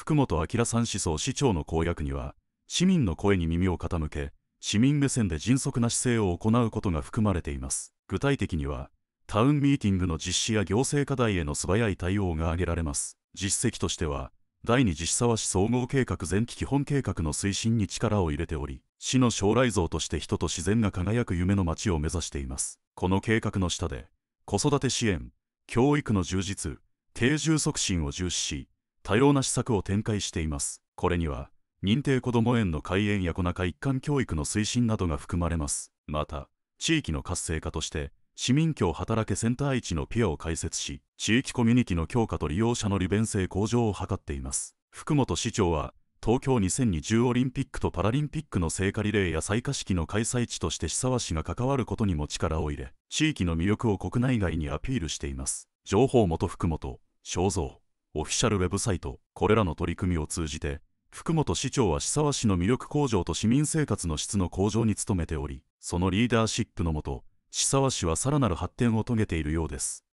福本明さん思想市長の公約には市民の声に耳を傾け市民目線で迅速な姿勢を行うことが含まれています具体的にはタウンミーティングの実施や行政課題への素早い対応が挙げられます実績としては第2次久和市総合計画前期基本計画の推進に力を入れており市の将来像として人と自然が輝く夢の街を目指していますこの計画の下で子育て支援教育の充実定住促進を重視し多様な施策を展開しています。これには、認定こども園の開園や子中一貫教育の推進などが含まれます。また、地域の活性化として、市民協働けセンター一のピアを開設し、地域コミュニティの強化と利用者の利便性向上を図っています。福本市長は、東京2020オリンピックとパラリンピックの聖火リレーや採火式の開催地として久和市が関わることにも力を入れ、地域の魅力を国内外にアピールしています。情報元福本、肖像オフィシャルウェブサイトこれらの取り組みを通じて福本市長は市沢市の魅力向上と市民生活の質の向上に努めておりそのリーダーシップのもと市沢市はさらなる発展を遂げているようです